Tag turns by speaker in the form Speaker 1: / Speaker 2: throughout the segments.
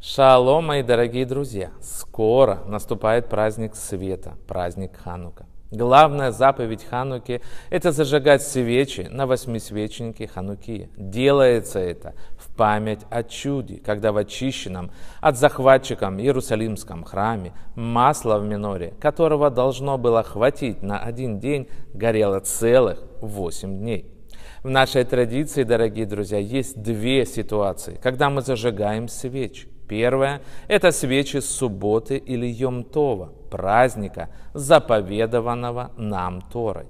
Speaker 1: Шалом, мои дорогие друзья! Скоро наступает праздник света, праздник Ханука. Главная заповедь Хануки – это зажигать свечи на восьмисвечнике Хануки. Делается это в память о чуде, когда в очищенном от захватчиком Иерусалимском храме масло в миноре, которого должно было хватить на один день, горело целых восемь дней. В нашей традиции, дорогие друзья, есть две ситуации, когда мы зажигаем свечи. Первое – это свечи субботы или Йомтова, праздника, заповедованного нам Торой.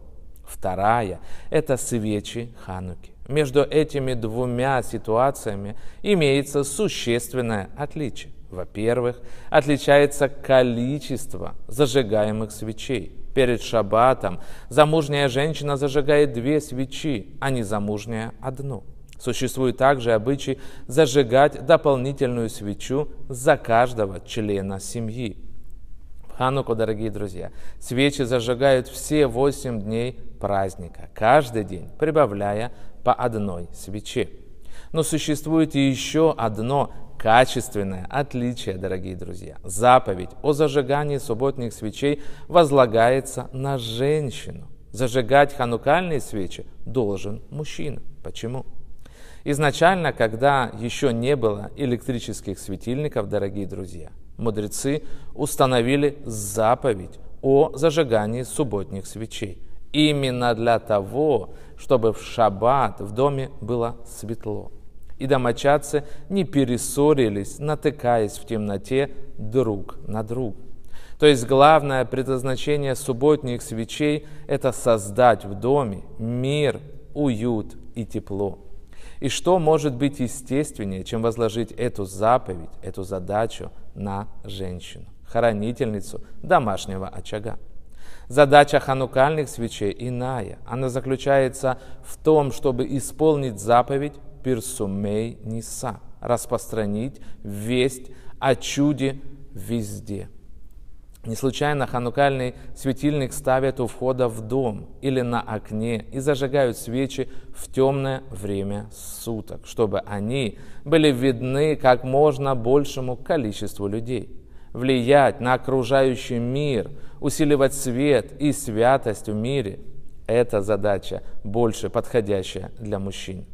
Speaker 1: Вторая – это свечи Хануки. Между этими двумя ситуациями имеется существенное отличие. Во-первых, отличается количество зажигаемых свечей. Перед шаббатом замужняя женщина зажигает две свечи, а незамужняя – одну – Существует также обычай зажигать дополнительную свечу за каждого члена семьи. В Хануку, дорогие друзья, свечи зажигают все восемь дней праздника, каждый день прибавляя по одной свече. Но существует еще одно качественное отличие, дорогие друзья. Заповедь о зажигании субботних свечей возлагается на женщину. Зажигать ханукальные свечи должен мужчина. Почему? Изначально, когда еще не было электрических светильников, дорогие друзья, мудрецы установили заповедь о зажигании субботних свечей. Именно для того, чтобы в шаббат в доме было светло. И домочадцы не перессорились, натыкаясь в темноте друг на друг. То есть главное предназначение субботних свечей – это создать в доме мир, уют и тепло. И что может быть естественнее, чем возложить эту заповедь, эту задачу на женщину, хранительницу домашнего очага? Задача ханукальных свечей иная. Она заключается в том, чтобы исполнить заповедь «Персумей Ниса», распространить весть о чуде везде – не случайно ханукальный светильник ставят у входа в дом или на окне и зажигают свечи в темное время суток, чтобы они были видны как можно большему количеству людей. Влиять на окружающий мир, усиливать свет и святость в мире – это задача, больше подходящая для мужчин.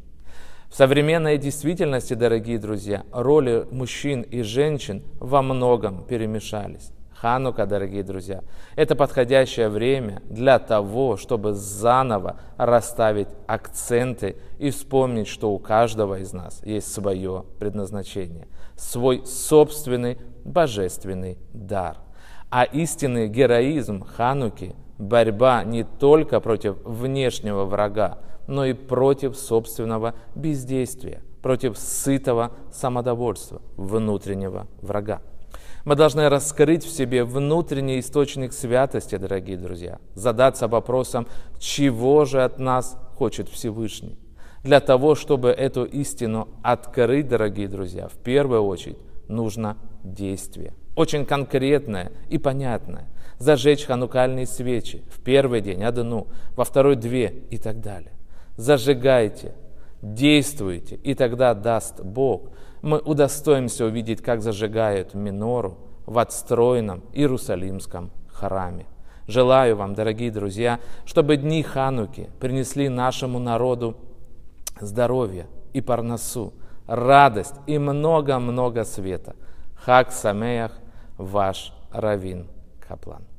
Speaker 1: В современной действительности, дорогие друзья, роли мужчин и женщин во многом перемешались. Ханука, дорогие друзья, это подходящее время для того, чтобы заново расставить акценты и вспомнить, что у каждого из нас есть свое предназначение, свой собственный божественный дар. А истинный героизм Хануки – борьба не только против внешнего врага, но и против собственного бездействия, против сытого самодовольства внутреннего врага. Мы должны раскрыть в себе внутренний источник святости, дорогие друзья, задаться вопросом, чего же от нас хочет Всевышний. Для того, чтобы эту истину открыть, дорогие друзья, в первую очередь нужно действие. Очень конкретное и понятное. Зажечь ханукальные свечи в первый день одну, во второй две и так далее. Зажигайте, действуйте, и тогда даст Бог. Мы удостоимся увидеть, как зажигают минору в отстроенном Иерусалимском храме. Желаю вам, дорогие друзья, чтобы дни Хануки принесли нашему народу здоровье и парносу, радость и много-много света. Хак Самеях, ваш Равин Каплан.